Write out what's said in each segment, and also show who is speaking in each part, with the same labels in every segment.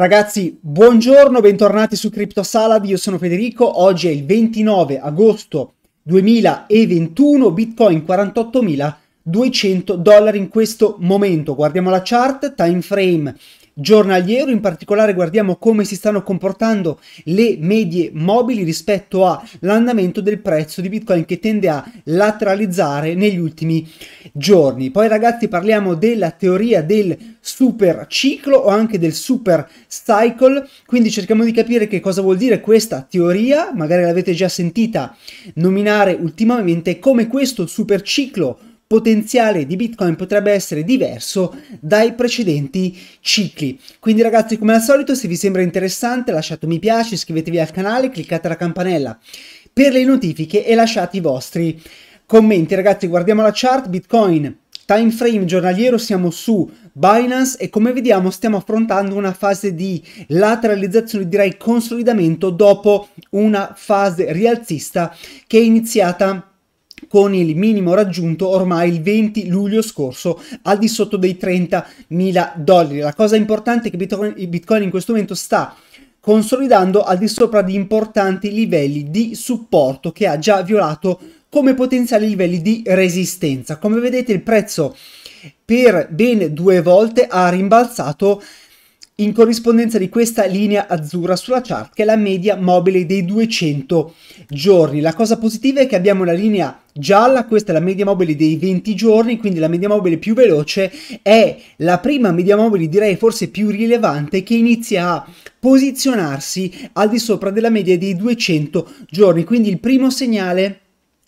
Speaker 1: Ragazzi, buongiorno, bentornati su Crypto Salad, io sono Federico, oggi è il 29 agosto 2021, Bitcoin 48.200 dollari in questo momento. Guardiamo la chart, time frame giornaliero, in particolare guardiamo come si stanno comportando le medie mobili rispetto all'andamento del prezzo di Bitcoin che tende a lateralizzare negli ultimi giorni. Poi ragazzi parliamo della teoria del super ciclo o anche del super cycle, quindi cerchiamo di capire che cosa vuol dire questa teoria, magari l'avete già sentita nominare ultimamente, come questo super ciclo potenziale di Bitcoin potrebbe essere diverso dai precedenti cicli. Quindi ragazzi, come al solito, se vi sembra interessante lasciate un mi piace, iscrivetevi al canale, cliccate la campanella per le notifiche e lasciate i vostri commenti. Ragazzi, guardiamo la chart Bitcoin time frame giornaliero siamo su Binance e come vediamo stiamo affrontando una fase di lateralizzazione, direi consolidamento dopo una fase rialzista che è iniziata con il minimo raggiunto ormai il 20 luglio scorso al di sotto dei 30.000 dollari. La cosa importante è che Bitcoin, in questo momento sta consolidando al di sopra di importanti livelli di supporto che ha già violato come potenziali livelli di resistenza. Come vedete il prezzo per ben due volte ha rimbalzato in corrispondenza di questa linea azzurra sulla chart che è la media mobile dei 200 giorni. La cosa positiva è che abbiamo la linea gialla, questa è la media mobile dei 20 giorni, quindi la media mobile più veloce è la prima media mobile direi forse più rilevante che inizia a posizionarsi al di sopra della media dei 200 giorni, quindi il primo segnale è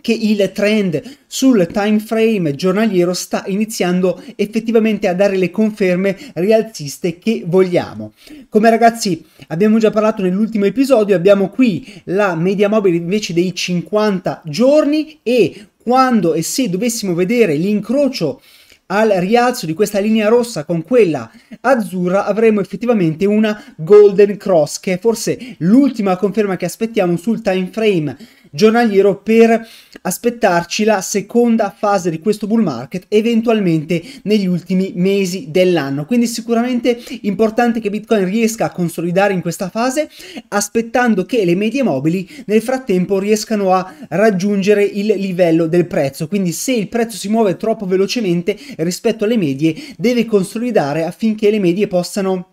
Speaker 1: che il trend sul time frame giornaliero sta iniziando effettivamente a dare le conferme rialziste che vogliamo. Come ragazzi abbiamo già parlato nell'ultimo episodio, abbiamo qui la media mobile invece dei 50 giorni e quando e se dovessimo vedere l'incrocio al rialzo di questa linea rossa con quella azzurra avremo effettivamente una golden cross che è forse l'ultima conferma che aspettiamo sul time frame giornaliero per aspettarci la seconda fase di questo bull market eventualmente negli ultimi mesi dell'anno. Quindi sicuramente importante che Bitcoin riesca a consolidare in questa fase aspettando che le medie mobili nel frattempo riescano a raggiungere il livello del prezzo. Quindi se il prezzo si muove troppo velocemente rispetto alle medie deve consolidare affinché le medie possano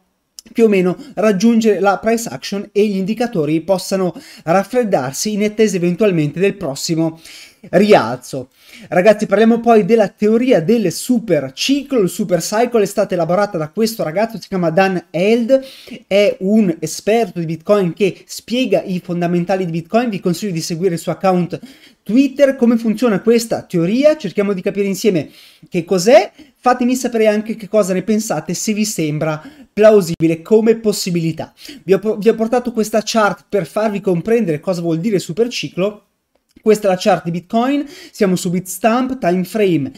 Speaker 1: più o meno raggiungere la price action e gli indicatori possano raffreddarsi in attesa eventualmente del prossimo rialzo. Ragazzi, parliamo poi della teoria del super ciclo. Il super cycle è stata elaborata da questo ragazzo, si chiama Dan Eld, è un esperto di Bitcoin che spiega i fondamentali di Bitcoin. Vi consiglio di seguire il suo account Twitter. Come funziona questa teoria? Cerchiamo di capire insieme che cos'è. Fatemi sapere anche che cosa ne pensate, se vi sembra plausibile come possibilità. Vi ho, vi ho portato questa chart per farvi comprendere cosa vuol dire super ciclo questa è la chart di Bitcoin, siamo su Bitstamp, time frame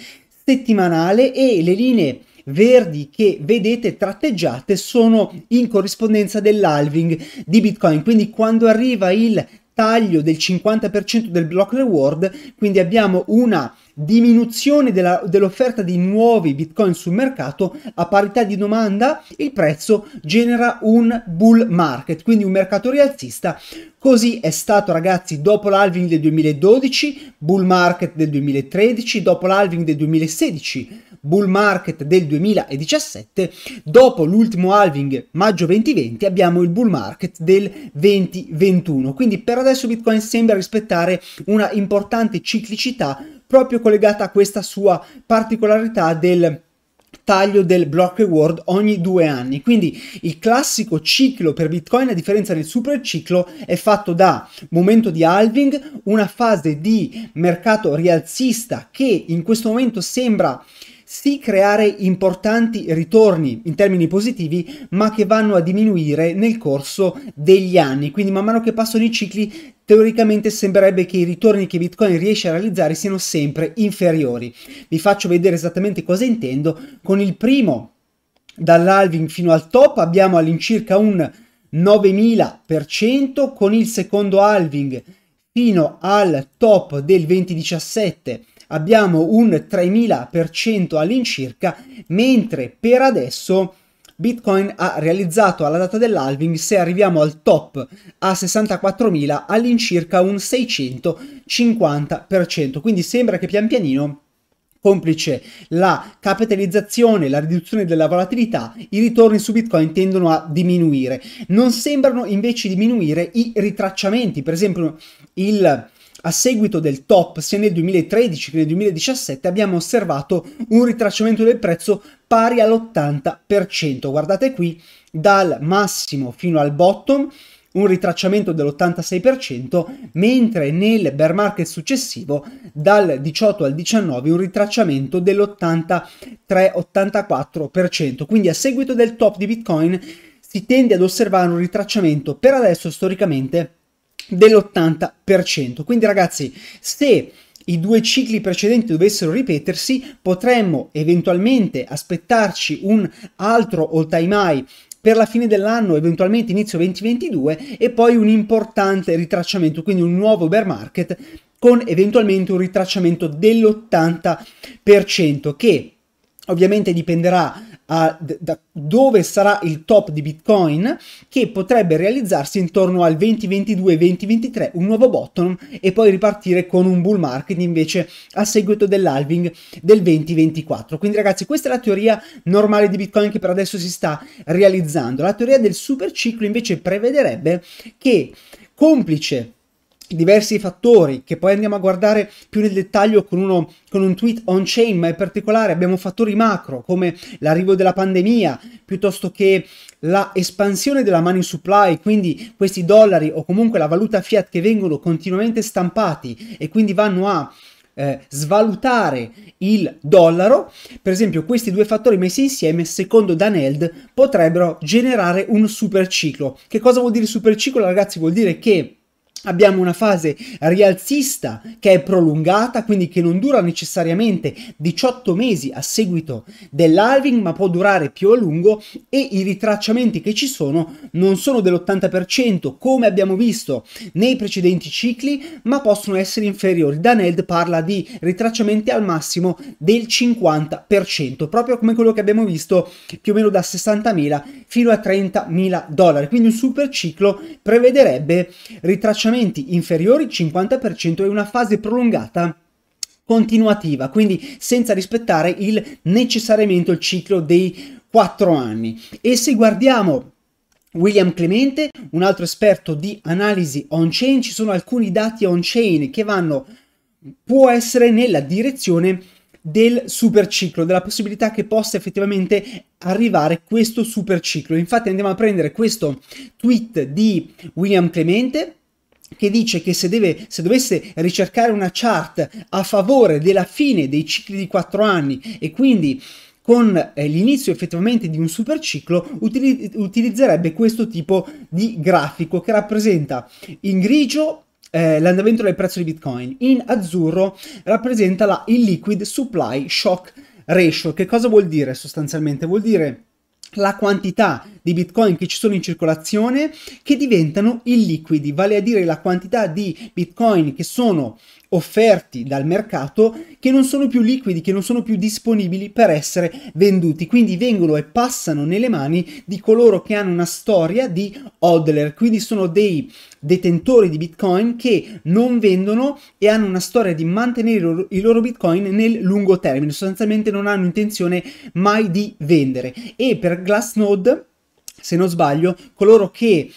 Speaker 1: settimanale e le linee verdi che vedete tratteggiate sono in corrispondenza dell'halving di Bitcoin, quindi quando arriva il taglio del 50% del block reward, quindi abbiamo una diminuzione della, dell'offerta di nuovi bitcoin sul mercato a parità di domanda il prezzo genera un bull market quindi un mercato rialzista così è stato ragazzi dopo l'alving del 2012 bull market del 2013 dopo l'alving del 2016 bull market del 2017, dopo l'ultimo halving maggio 2020 abbiamo il bull market del 2021. Quindi per adesso Bitcoin sembra rispettare una importante ciclicità proprio collegata a questa sua particolarità del taglio del block reward ogni due anni. Quindi il classico ciclo per Bitcoin, a differenza del super ciclo, è fatto da momento di halving, una fase di mercato rialzista che in questo momento sembra sì creare importanti ritorni in termini positivi, ma che vanno a diminuire nel corso degli anni. Quindi man mano che passano i cicli, teoricamente sembrerebbe che i ritorni che Bitcoin riesce a realizzare siano sempre inferiori. Vi faccio vedere esattamente cosa intendo con il primo dall'alving fino al top abbiamo all'incirca un 9000% con il secondo halving fino al top del 2017 abbiamo un 3000% all'incirca, mentre per adesso Bitcoin ha realizzato alla data dell'halving, se arriviamo al top a 64.000, all'incirca un 650%. Quindi sembra che pian pianino complice la capitalizzazione, la riduzione della volatilità, i ritorni su Bitcoin tendono a diminuire. Non sembrano invece diminuire i ritracciamenti, per esempio il a seguito del top sia nel 2013 che nel 2017 abbiamo osservato un ritracciamento del prezzo pari all'80%. Guardate qui, dal massimo fino al bottom un ritracciamento dell'86%, mentre nel bear market successivo dal 18 al 19 un ritracciamento dell'83-84%. Quindi a seguito del top di Bitcoin si tende ad osservare un ritracciamento per adesso storicamente dell'80%. Quindi ragazzi, se i due cicli precedenti dovessero ripetersi, potremmo eventualmente aspettarci un altro all time high per la fine dell'anno, eventualmente inizio 2022, e poi un importante ritracciamento, quindi un nuovo bear market con eventualmente un ritracciamento dell'80%, che ovviamente dipenderà a, da dove sarà il top di Bitcoin che potrebbe realizzarsi intorno al 2022-2023, un nuovo bottom e poi ripartire con un bull market invece a seguito dell'halving del 2024. Quindi ragazzi, questa è la teoria normale di Bitcoin che per adesso si sta realizzando. La teoria del super ciclo invece prevederebbe che complice diversi fattori che poi andiamo a guardare più nel dettaglio con, uno, con un tweet on chain ma in particolare abbiamo fattori macro come l'arrivo della pandemia piuttosto che la espansione della money supply quindi questi dollari o comunque la valuta fiat che vengono continuamente stampati e quindi vanno a eh, svalutare il dollaro, per esempio questi due fattori messi insieme, secondo Daneld, potrebbero generare un super ciclo Che cosa vuol dire super ciclo ragazzi? Vuol dire che Abbiamo una fase rialzista che è prolungata, quindi che non dura necessariamente 18 mesi a seguito dell'halving, ma può durare più a lungo e i ritracciamenti che ci sono non sono dell'80% come abbiamo visto nei precedenti cicli, ma possono essere inferiori. Daneld parla di ritracciamenti al massimo del 50%, proprio come quello che abbiamo visto più o meno da 60.000 fino a 30.000 dollari. Quindi un super ciclo prevederebbe ritracciamenti plasmamenti inferiori 50% e una fase prolungata continuativa, quindi senza rispettare il necessariamente il ciclo dei 4 anni. E se guardiamo William Clemente, un altro esperto di analisi on-chain, ci sono alcuni dati on-chain che vanno, può essere nella direzione del superciclo, della possibilità che possa effettivamente arrivare questo superciclo. Infatti andiamo a prendere questo tweet di William Clemente, che dice che se, deve, se, dovesse ricercare una chart a favore della fine dei cicli di 4 anni e quindi con eh, l'inizio effettivamente di un superciclo utili- utilizzerebbe questo tipo di grafico che rappresenta in grigio eh, l'andamento del prezzo di Bitcoin, in azzurro rappresenta la illiquid supply shock ratio. Che cosa vuol dire sostanzialmente? Vuol dire la quantità di bitcoin che ci sono in circolazione che diventano illiquidi, vale a dire la quantità di bitcoin che sono offerti dal mercato che non sono più liquidi, che non sono più disponibili per essere venduti. Quindi vengono e passano nelle mani di coloro che hanno una storia di hodler, quindi sono dei detentori di bitcoin che non vendono e hanno una storia di mantenere i loro bitcoin nel lungo termine, sostanzialmente non hanno intenzione mai di vendere. E per Glassnode, se non sbaglio, coloro che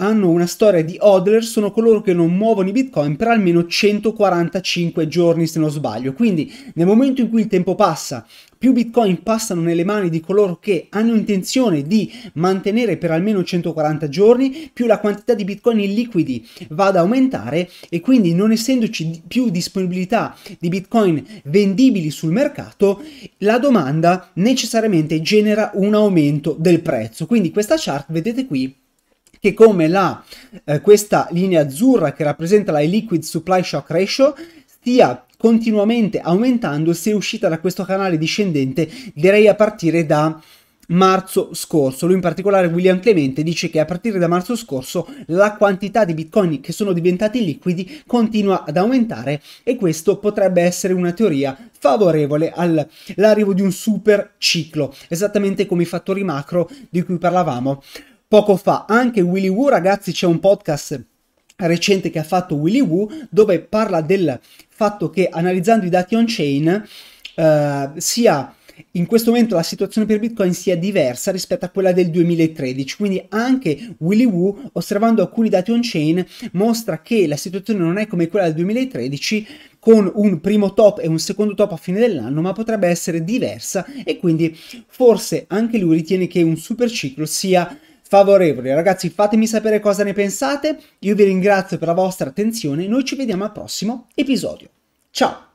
Speaker 1: hanno una storia di hodler sono coloro che non muovono i bitcoin per almeno 145 giorni se non sbaglio. Quindi nel momento in cui il tempo passa, più bitcoin passano nelle mani di coloro che hanno intenzione di mantenere per almeno 140 giorni, più la quantità di bitcoin liquidi va ad aumentare e quindi non essendoci più disponibilità di bitcoin vendibili sul mercato, la domanda necessariamente genera un aumento del prezzo. Quindi questa chart vedete qui che come la, eh, questa linea azzurra che rappresenta la liquid supply shock ratio stia continuamente aumentando se uscita da questo canale discendente direi a partire da marzo scorso. Lui in particolare, William Clemente, dice che a partire da marzo scorso la quantità di bitcoin che sono diventati liquidi continua ad aumentare e questo potrebbe essere una teoria favorevole all'arrivo di un super ciclo, esattamente come i fattori macro di cui parlavamo poco fa. Anche Willy Woo, ragazzi, c'è un podcast recente che ha fatto Willy Woo dove parla del fatto che analizzando i dati on-chain eh, sia in questo momento la situazione per Bitcoin sia diversa rispetto a quella del 2013, quindi anche Willy Woo, osservando alcuni dati on-chain, mostra che la situazione non è come quella del 2013, con un primo top e un secondo top a fine dell'anno, ma potrebbe essere diversa e quindi forse anche lui ritiene che un super ciclo sia favorevoli. Ragazzi, fatemi sapere cosa ne pensate. Io vi ringrazio per la vostra attenzione. Noi ci vediamo al prossimo episodio. Ciao!